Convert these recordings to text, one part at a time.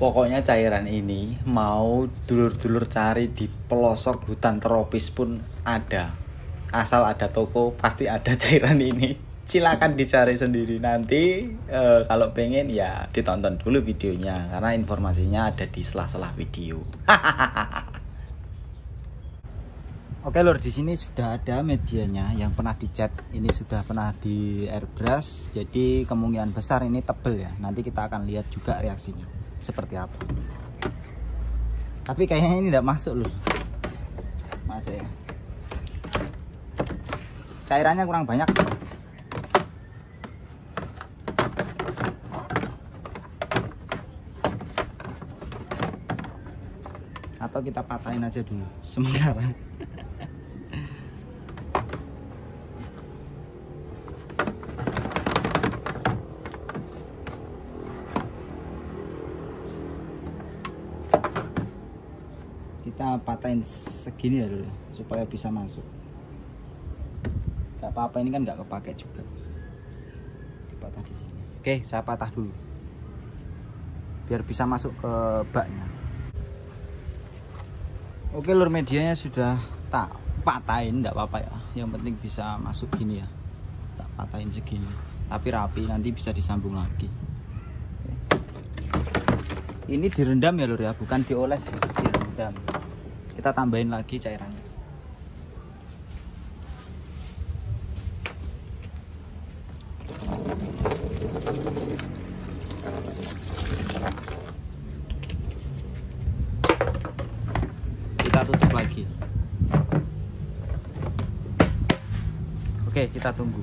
Pokoknya cairan ini mau dulur-dulur cari di pelosok hutan tropis pun ada. Asal ada toko pasti ada cairan ini. Silakan dicari sendiri nanti e, kalau pengen ya ditonton dulu videonya karena informasinya ada di sela-sela video. Oke lor di sini sudah ada medianya yang pernah dicat. Ini sudah pernah di airbrush jadi kemungkinan besar ini tebel ya. Nanti kita akan lihat juga reaksinya seperti apa tapi kayaknya ini tidak masuk loh masuk ya cairannya kurang banyak atau kita patahin aja dulu sementara kita patahin segini ya dulu supaya bisa masuk nggak apa-apa ini kan nggak kepake juga dipatah di sini oke saya patah dulu biar bisa masuk ke baknya oke lur medianya sudah tak patahin nggak apa-apa ya yang penting bisa masuk gini ya tak patahin segini tapi rapi nanti bisa disambung lagi ini direndam ya lur ya bukan dioles ya kita tambahin lagi cairannya kita tutup lagi oke kita tunggu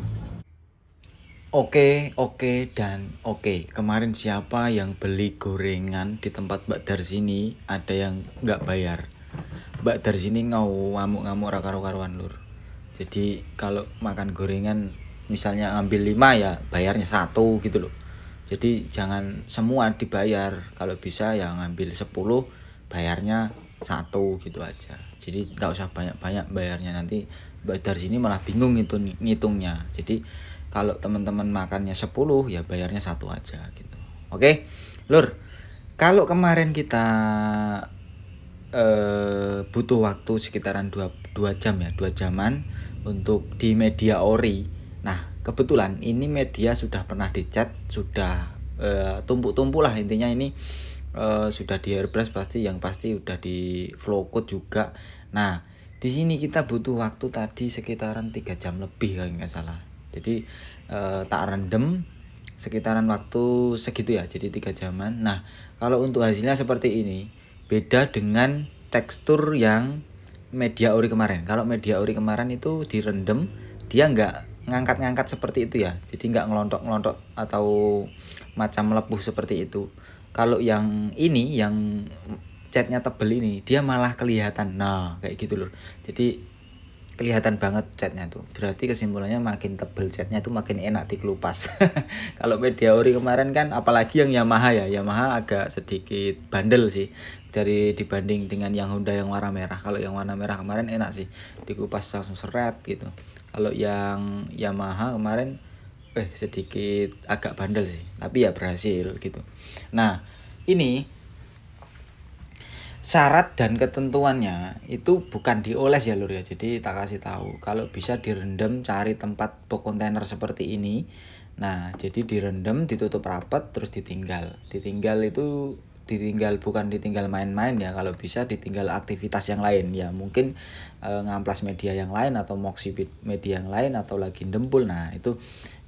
Oke, okay, oke, okay, dan oke. Okay. Kemarin siapa yang beli gorengan di tempat Mbak Darsini ada yang nggak bayar. Mbak Darsini ngau ngamuk-ngamuk rakaru karuan lur. Jadi kalau makan gorengan misalnya ambil lima ya bayarnya satu gitu loh. Jadi jangan semua dibayar. Kalau bisa ya ngambil sepuluh bayarnya satu gitu aja. Jadi nggak usah banyak-banyak bayarnya nanti Mbak Darsini malah bingung itu ngitungnya. Jadi kalau teman-teman makannya 10 ya bayarnya satu aja gitu oke okay? lur kalau kemarin kita eh, butuh waktu sekitaran 2, 2 jam ya 2 jaman untuk di media ori nah kebetulan ini media sudah pernah dicat sudah eh, tumpuk-tumpuk lah intinya ini uh, sudah di airbrush pasti yang pasti udah di flow code juga nah di sini kita butuh waktu tadi sekitaran 3 jam lebih kalau nggak salah jadi e, tak rendem sekitaran waktu segitu ya jadi tiga jaman nah kalau untuk hasilnya seperti ini beda dengan tekstur yang media ori kemarin kalau media ori kemarin itu direndam dia nggak ngangkat-ngangkat seperti itu ya jadi nggak ngelontok-ngelontok atau macam melepuh seperti itu kalau yang ini yang catnya tebel ini dia malah kelihatan nah kayak gitu loh jadi kelihatan banget catnya tuh berarti kesimpulannya makin tebel catnya tuh makin enak dikelupas kalau media ori kemarin kan apalagi yang Yamaha ya Yamaha agak sedikit bandel sih dari dibanding dengan yang Honda yang warna merah kalau yang warna merah kemarin enak sih dikupas langsung seret gitu kalau yang Yamaha kemarin eh sedikit agak bandel sih tapi ya berhasil gitu nah ini syarat dan ketentuannya itu bukan dioles ya lur ya jadi tak kasih tahu kalau bisa direndam cari tempat box kontainer seperti ini nah jadi direndam ditutup rapat terus ditinggal ditinggal itu ditinggal bukan ditinggal main-main ya kalau bisa ditinggal aktivitas yang lain ya mungkin e, ngamplas media yang lain atau moksi media yang lain atau lagi dempul nah itu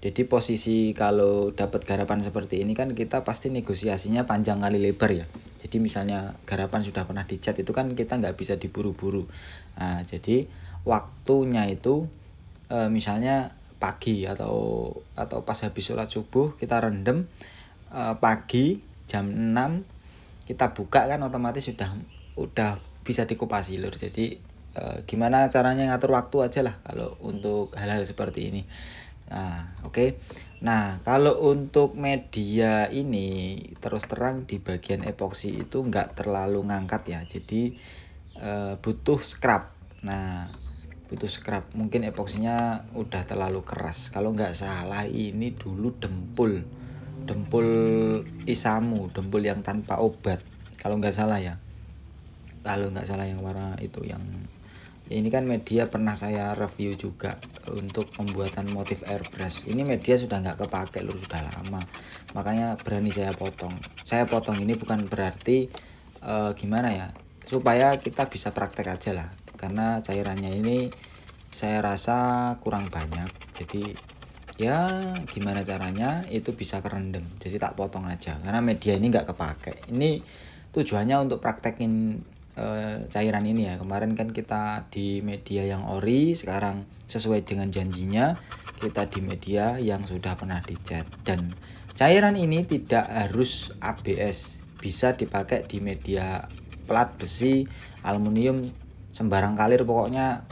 jadi posisi kalau dapat garapan seperti ini kan kita pasti negosiasinya panjang kali lebar ya jadi misalnya garapan sudah pernah dicat itu kan kita nggak bisa diburu-buru nah, jadi waktunya itu e, misalnya pagi atau atau pas habis sholat subuh kita rendem e, pagi jam 6 kita buka kan otomatis sudah udah bisa dikupasi lur jadi e, gimana caranya ngatur waktu aja lah kalau untuk hal-hal seperti ini nah oke okay. nah kalau untuk media ini terus terang di bagian epoksi itu nggak terlalu ngangkat ya jadi e, butuh scrub nah butuh scrub mungkin epoksinya udah terlalu keras kalau nggak salah ini dulu dempul dempul isamu dempul yang tanpa obat kalau nggak salah ya kalau nggak salah yang warna itu yang ini kan media pernah saya review juga untuk pembuatan motif airbrush ini media sudah nggak kepake lu sudah lama makanya berani saya potong saya potong ini bukan berarti uh, gimana ya supaya kita bisa praktek aja lah karena cairannya ini saya rasa kurang banyak jadi ya gimana caranya itu bisa kerendam jadi tak potong aja karena media ini nggak kepake ini tujuannya untuk praktekin e, cairan ini ya kemarin kan kita di media yang ori sekarang sesuai dengan janjinya kita di media yang sudah pernah dicat dan cairan ini tidak harus ABS bisa dipakai di media plat besi aluminium sembarang kalir pokoknya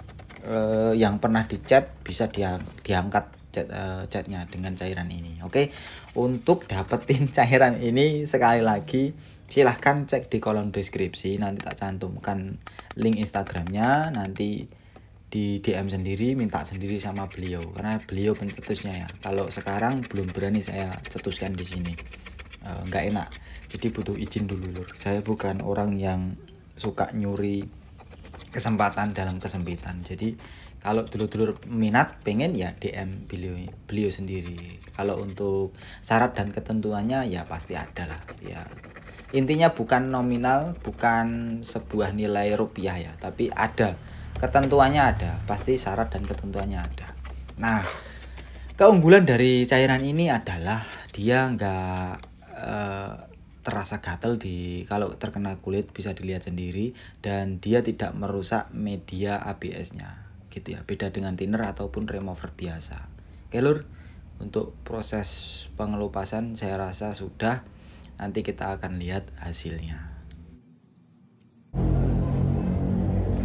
e, yang pernah dicat bisa diang diangkat cat, uh, eh, catnya dengan cairan ini oke okay? untuk dapetin cairan ini sekali lagi silahkan cek di kolom deskripsi nanti tak cantumkan link instagramnya nanti di DM sendiri minta sendiri sama beliau karena beliau pencetusnya ya kalau sekarang belum berani saya cetuskan di sini eh, nggak uh, enak jadi butuh izin dulu lur saya bukan orang yang suka nyuri kesempatan dalam kesempitan jadi kalau dulur-dulur minat pengen ya DM beliau beliau sendiri kalau untuk syarat dan ketentuannya ya pasti ada lah ya intinya bukan nominal bukan sebuah nilai rupiah ya tapi ada ketentuannya ada pasti syarat dan ketentuannya ada nah keunggulan dari cairan ini adalah dia nggak eh, terasa gatel di kalau terkena kulit bisa dilihat sendiri dan dia tidak merusak media ABS-nya gitu ya beda dengan thinner ataupun remover biasa oke lur untuk proses pengelupasan saya rasa sudah nanti kita akan lihat hasilnya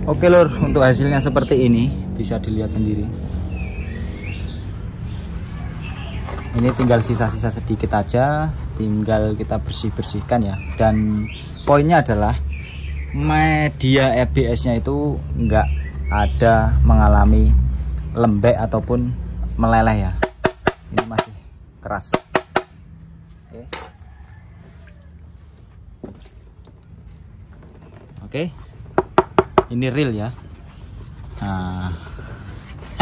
oke lur untuk hasilnya seperti ini bisa dilihat sendiri ini tinggal sisa-sisa sedikit aja tinggal kita bersih-bersihkan ya dan poinnya adalah media ABS nya itu enggak ada mengalami lembek ataupun meleleh ya ini masih keras oke okay. ini real ya nah.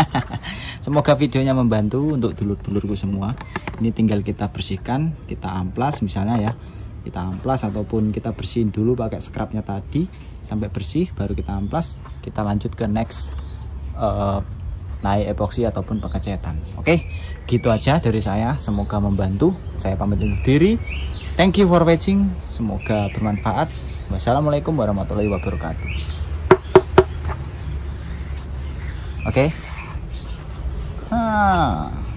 semoga videonya membantu untuk dulur-dulurku semua ini tinggal kita bersihkan kita amplas misalnya ya kita amplas ataupun kita bersihin dulu pakai scrubnya tadi sampai bersih baru kita amplas kita lanjut ke next uh, naik epoxy ataupun cetan oke okay? gitu aja dari saya semoga membantu saya pamit undur diri thank you for watching semoga bermanfaat wassalamualaikum warahmatullahi wabarakatuh oke okay? ah.